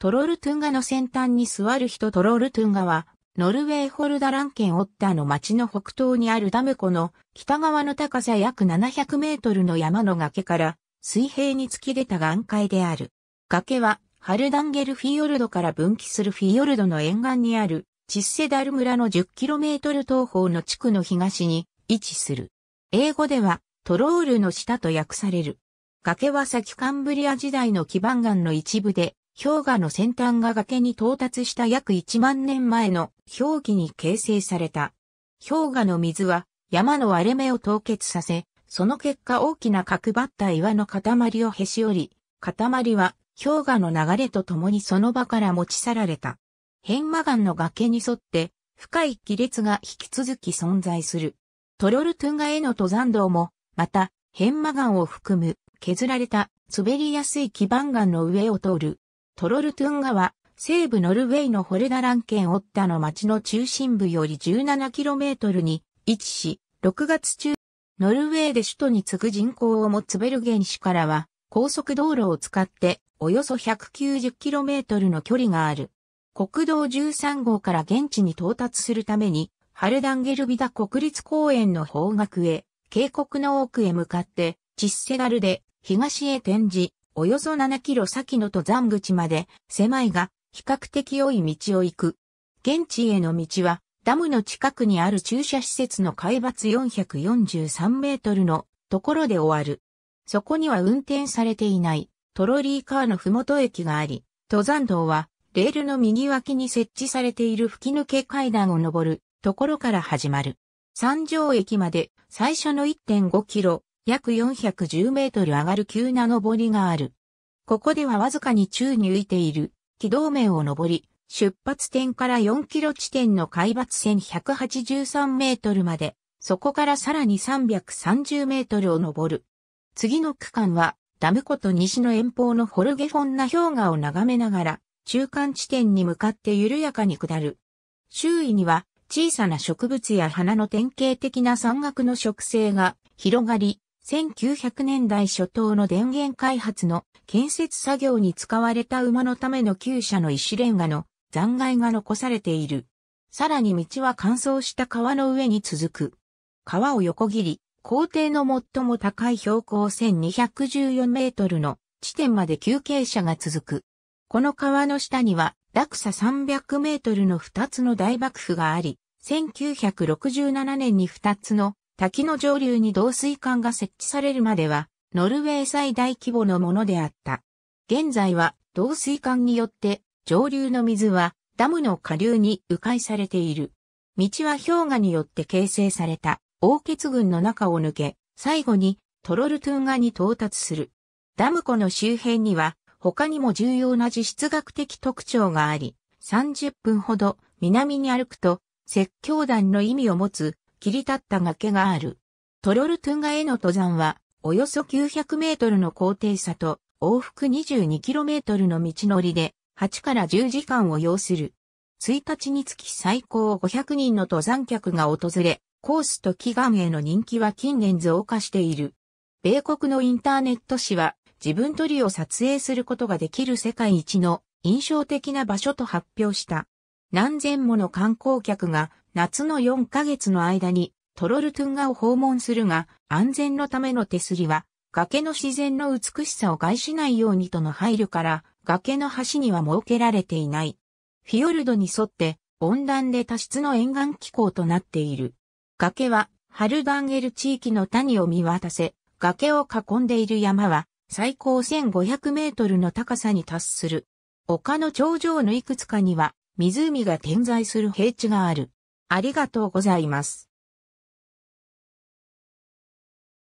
トロルトゥンガの先端に座る人トロルトゥンガは、ノルウェーホルダラン県オッターの町の北東にあるダム湖の北側の高さ約700メートルの山の崖から水平に突き出た岩塊である。崖はハルダンゲルフィヨルドから分岐するフィヨルドの沿岸にあるチッセダル村の1 0トル東方の地区の東に位置する。英語ではトロールの下と訳される。崖は先カンブリア時代の基盤岩の一部で、氷河の先端が崖に到達した約1万年前の氷期に形成された。氷河の水は山の割れ目を凍結させ、その結果大きな角張った岩の塊をへし折り、塊は氷河の流れとともにその場から持ち去られた。変魔岩の崖に沿って深い亀裂が引き続き存在する。トロルトゥンガへの登山道も、また変魔岩を含む削られた滑りやすい基盤岩の上を通るトロルトゥンガは、西部ノルウェーのホルダラン県オッタの町の中心部より 17km に位置し、6月中、ノルウェーで首都に次ぐ人口を持つベルゲン市からは、高速道路を使っておよそ 190km の距離がある。国道13号から現地に到達するために、ハルダンゲルビダ国立公園の方角へ、渓谷の奥へ向かって、チッセガルで東へ転じ、およそ7キロ先の登山口まで、狭いが、比較的良い道を行く。現地への道は、ダムの近くにある駐車施設の海抜443メートルのところで終わる。そこには運転されていないトロリーカーのふもと駅があり、登山道はレールの右脇に設置されている吹き抜け階段を登るところから始まる。山上駅まで最初の1.5キロ約410メートル上がる急な登りがある。ここではわずかに宙に浮いている軌道面を登り、出発点から4キロ地点の海抜線183メートルまで、そこからさらに330メートルを登る。次の区間は、ダム湖と西の遠方のホルゲフォンナ氷河を眺めながら、中間地点に向かって緩やかに下る。周囲には小さな植物や花の典型的な山岳の植生が広がり、1900年代初頭の電源開発の建設作業に使われた馬のための旧車の石レンガの残骸が残されている。さらに道は乾燥した川の上に続く。川を横切り、校庭の最も高い標高1214メートルの地点まで休憩車が続く。この川の下には落差300メートルの2つの大幕府があり、1967年に2つの滝の上流に導水管が設置されるまでは、ノルウェー最大規模のものであった。現在は、導水管によって、上流の水は、ダムの下流に迂回されている。道は氷河によって形成された、王傑群の中を抜け、最後に、トロルトゥンガに到達する。ダム湖の周辺には、他にも重要な地質学的特徴があり、30分ほど南に歩くと、説教団の意味を持つ切り立った崖がある。トロルトゥンガへの登山は、およそ900メートルの高低差と、往復22キロメートルの道のりで、8から10時間を要する。1日につき最高500人の登山客が訪れ、コースと祈願への人気は近年増加している。米国のインターネット誌は、自分撮りを撮影することができる世界一の印象的な場所と発表した。何千もの観光客が夏の4ヶ月の間にトロルトゥンガを訪問するが、安全のための手すりは、崖の自然の美しさを害しないようにとの配慮から、崖の端には設けられていない。フィヨルドに沿って温暖で多湿の沿岸気候となっている。崖はハルダンゲル地域の谷を見渡せ、崖を囲んでいる山は最高1500メートルの高さに達する。丘の頂上のいくつかには湖が点在する平地がある。ありがとうございます。